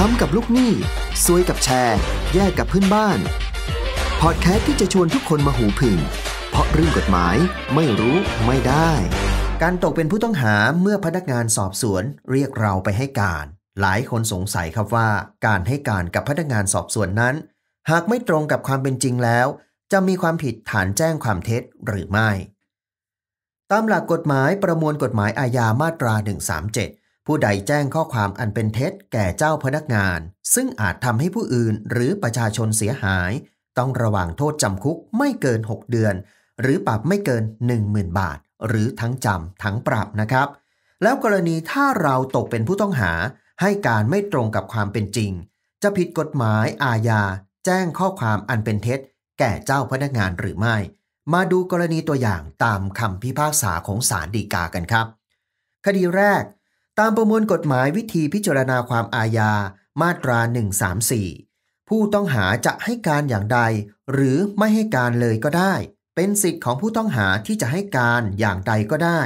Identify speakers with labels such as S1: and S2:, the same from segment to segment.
S1: ช้ำกับลูกหนี้ซวยกับแชร์ แย่กับเพื่อนบ้าน พอดแคสต์ที่จะชวนทุกคนมาหูผึ่งเพราะเรื่องกฎหมายไม่รู้ไม่ได้ การตกเป็นผู้ต้องหาเมื่อพนักงานสอบสวนเรียกเราไปให้การ หลายคนสงสัยครับว่าการให้การกับพนักงานสอบสวนนั้น หากไม่ตรงกับความเป็นจริงแล้ว จะมีความผิดฐานแจ้งความเท็จหรือไม่ ตามหลักกฎหมายประมวลกฎหมายอาญามาตรา 137ผู้ใดแจ้งข้อความอันเป็นเท็จ แก่เจ้าพนักงาน ซึ่งอาจทำให้ผู้อื่นหรือประชาชนเสียหาย ต้องระวังโทษจำคุกไม่เกิน 6 เดือน หรือปรับไม่เกิน 10,000 บาท หรือทั้งจำทั้งปรับนะครับ แล้วกรณีถ้าเราตกเป็นผู้ต้องหา ให้การไม่ตรงกับความเป็นจริง จะผิดกฎหมายอาญา แจ้งข้อความอันเป็นเท็จแก่เจ้าพนักงานหรือไม่ มาดูกรณีตัวอย่างตามคำพิพากษาของศาลฎีกากันครับ คดีแรกตามประมวลกฎหมายวิธีพิจารณาความอาญามาตรา 134 ผู้ต้องหาจะให้การอย่างใด หรือไม่ให้การเลยก็ได้ เป็นสิทธิ์ของผู้ต้องหาที่จะให้การอย่างใดก็ได้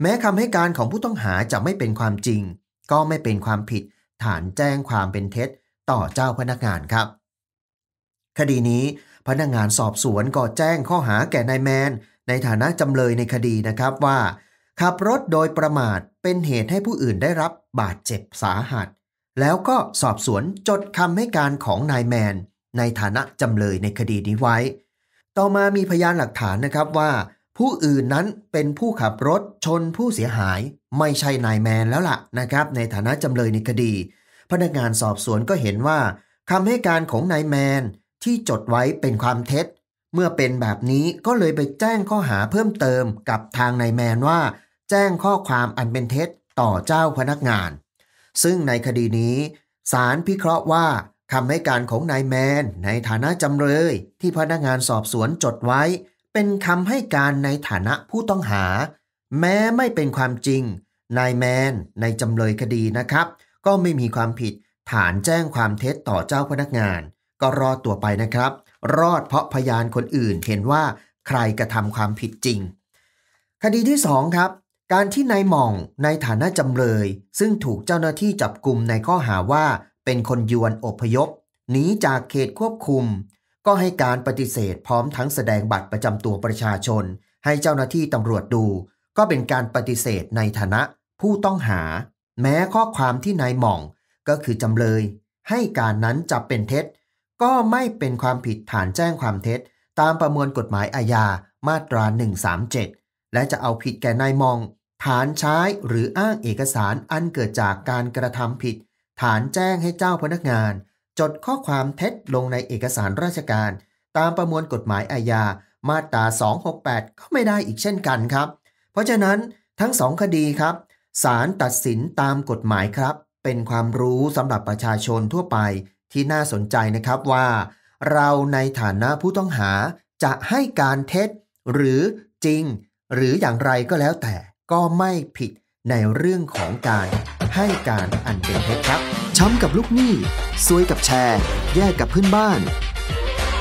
S1: แม้คำให้การของผู้ต้องหาจะไม่เป็นความจริง ก็ไม่เป็นความผิด ฐานแจ้งความเป็นเท็จ ต่อเจ้าพนักงานครับ คดีนี้พนักงานสอบสวนก็แจ้งข้อหาแก่นายแมน ในฐานะจำเลยในคดีนะครับว่าขับรถโดยประมาทเป็นเหตุให้ผู้อื่นได้รับบาดเจ็บสาหัส แล้วก็สอบสวนจดคำให้การของนายแมน ในฐานะจำเลยในคดีนี้ไว้ ต่อมามีพยานหลักฐานนะครับว่า ผู้อื่นนั้นเป็นผู้ขับรถชนผู้เสียหาย ไม่ใช่นายแมนแล้วล่ะนะครับ ในฐานะจำเลยในคดี พนักงานสอบสวนก็เห็นว่าคำให้การของนายแมน ที่จดไว้เป็นความเท็จ เมื่อเป็นแบบนี้ก็เลยไปแจ้งข้อหาเพิ่มเติมกับทางนายแมนว่าแจ้งข้อความอันเป็นเท็จต่อเจ้าพนักงาน ซึ่งในคดีนี้ศาลพิเคราะห์ว่าคำให้การของนายแมนในฐานะจำเลย ที่พนักงานสอบสวนจดไว้ เป็นคำให้การในฐานะผู้ต้องหา แม้ไม่เป็นความจริง นายแมน ในจำเลยคดีนะครับ ก็ไม่มีความผิดฐานแจ้งความเท็จต่อเจ้าพนักงาน ก็รอดตัวไปนะครับ รอดเพราะพยานคนอื่นเห็นว่าใครกระทำความผิดจริง คดีที่2ครับการที่นายหม่องในฐานะจำเลยซึ่งถูกเจ้าหน้าที่จับกลุ่มในข้อหาว่าเป็นคนยวนอพยพหนีจากเขตควบคุมก็ให้การปฏิเสธพร้อมทั้งแสดงบัตรประจำตัวประชาชนให้เจ้าหน้าที่ตำรวจดูก็เป็นการปฏิเสธในฐานะผู้ต้องหาแม้ข้อความที่นายหม่องก็คือจำเลยให้การนั้นจับเป็นเท็จก็ไม่เป็นความผิดฐานแจ้งความเท็จตามประมวลกฎหมายอาญามาตรา 137 และจะเอาผิดแก่นายมองฐานใช้หรืออ้างเอกสารอันเกิดจากการกระทำผิด ฐานแจ้งให้เจ้าพนักงาน จดข้อความเท็จลงในเอกสารราชการ ตามประมวลกฎหมายอาญามาตรา268ก็ไม่ได้อีกเช่นกันครับ เพราะฉะนั้นทั้งสองคดีครับศาลตัดสินตามกฎหมายครับ เป็นความรู้สำหรับประชาชนทั่วไปที่น่าสนใจนะครับว่า เราในฐานะผู้ต้องหา จะให้การเท็จหรือจริง หรืออย่างไรก็แล้วแต่ก็ไม่ผิดในเรื่องของการให้การอันเป็นเท็จครับ ช้ำกับลูกหนี้ ซวยกับแชร์ แย่กับเพื่อนบ้าน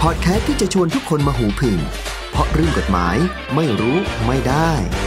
S1: พอดแคสต์ที่จะชวนทุกคนมาหูผึ่ง เพราะเรื่องกฎหมายไม่รู้ไม่ได้